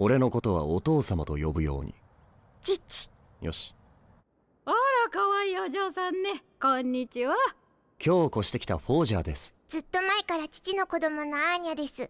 俺のことはお父様と呼ぶようにちっちよしあら可愛いお嬢さんねこんにちは今日越してきたフォージャーですずっと前から父の子供のアーニャです